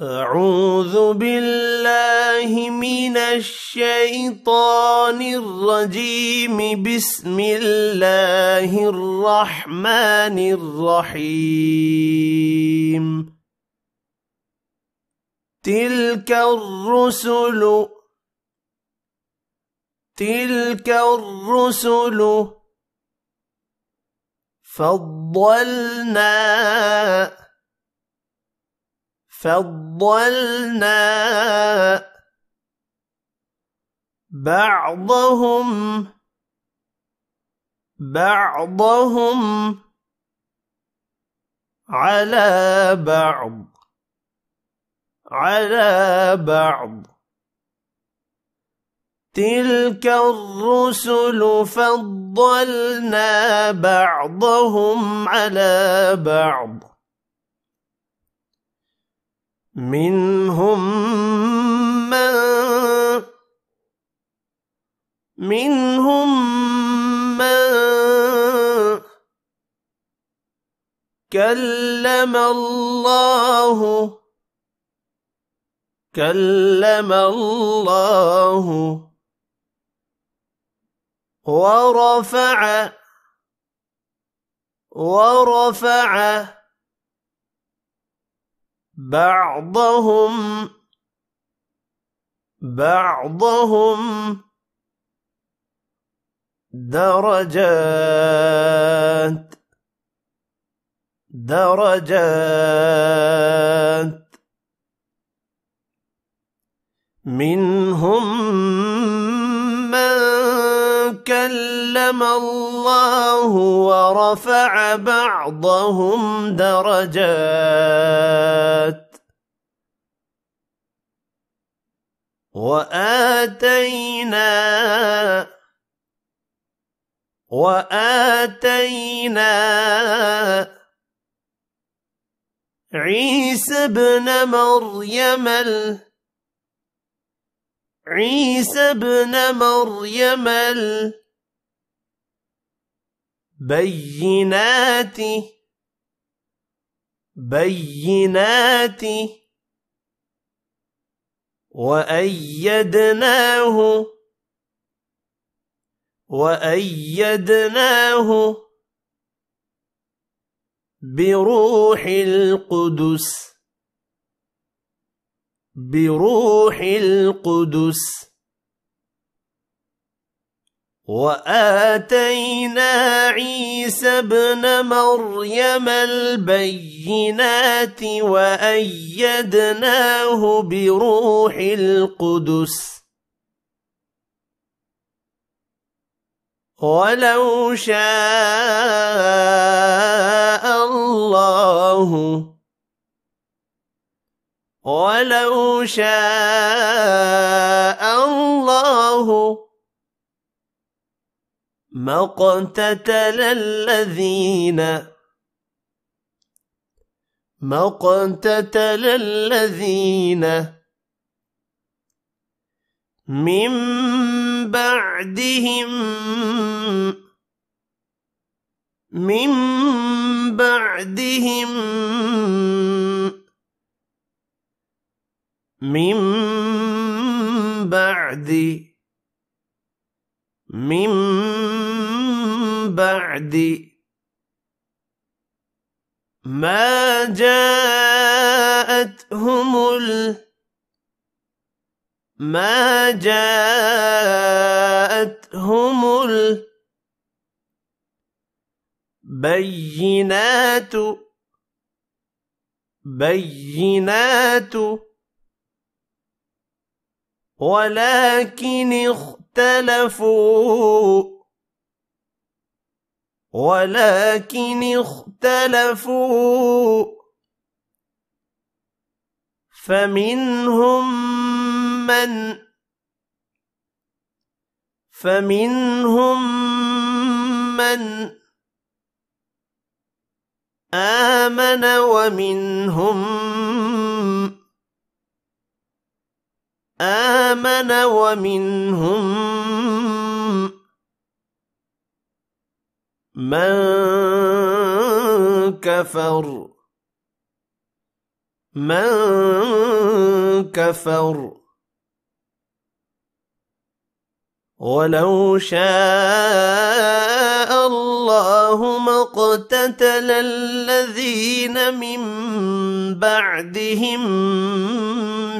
أعوذ بالله من الشيطان الرجيم بسم الله الرحمن الرحيم تلك الرسل تلك الرسل فضلنا فضلنا بعضهم بعضهم على بعض على بعض تلك الرسل فضلنا بعضهم على بعض منهم من منهم من كلم الله كلم الله ورفع ورفع بعضهم بعضهم درجات درجات منهم كلم الله ورفع بعضهم درجات وآتينا وآتينا عيسى ابن مريم الحق عيسى ابن مريم البينات بينات وأيدناه وأيدناه بروح القدس بروح القدس وآتينا عيسى ابن مريم البينات وأيدناه بروح القدس ولو شاء الله ولو شاء الله ما اقتتل الذين ما اقتتل الذين من بعدهم من بعدهم من بعد من بعد ما جاءتهم ال ما جاءتهم البينات بينات, بينات ولكن اختلفوا ولكن اختلفوا فمنهم من فمنهم من آمن ومنهم آمن ومنهم من كفر من كفر ولو شاء الله ما اقتتل الذين من بعدهم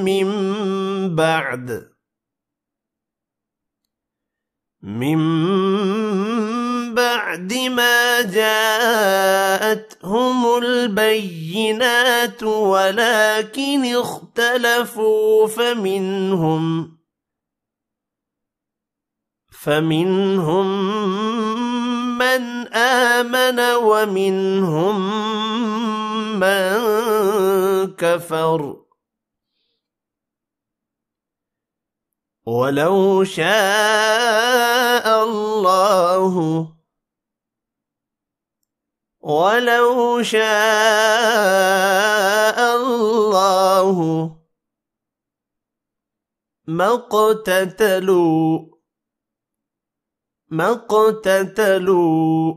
من بعد من بعد ما جاءتهم البينات ولكن اختلفوا فمنهم فمنهم من آمن ومنهم من كفر ولو شاء الله ولو شاء الله ما اقتتلوا ما اقتتلوا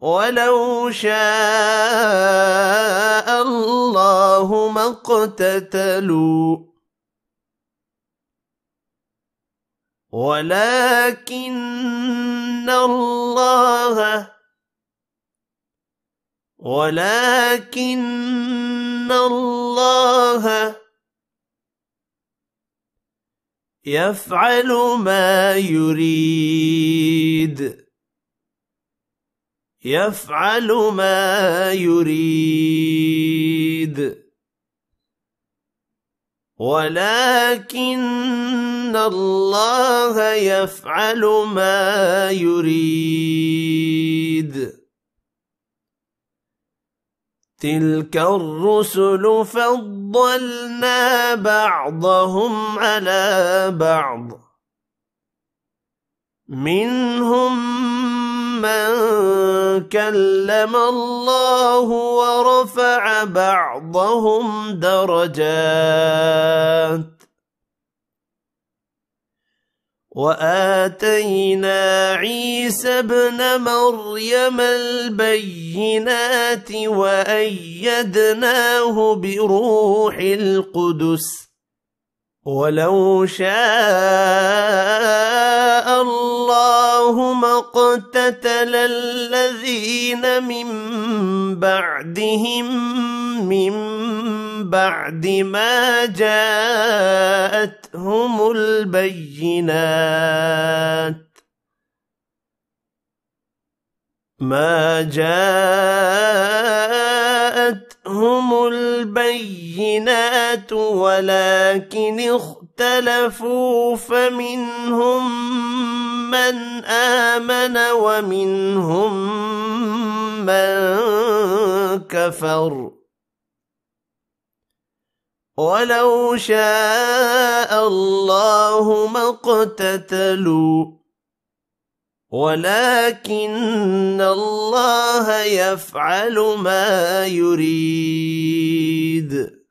ولو شاء الله ما اقتتلوا ولكن الله ولكن الله يفعل ما يريد يفعل ما يريد ولكن الله يفعل ما يريد تلك الرسل فضلنا بعضهم على بعض منهم من كلم الله ورفع بعضهم درجات واتينا عيسى ابن مريم البينات وايدناه بروح القدس ولو شاء الله ما اقتتل الذين من بعدهم من بعد ما جاءتهم البينات ما جاءتهم جاءتهم البينات ولكن اختلفوا فمنهم من آمن ومنهم من كفر ولو شاء الله ما اقتتلوا ولكن الله يفعل ما يريد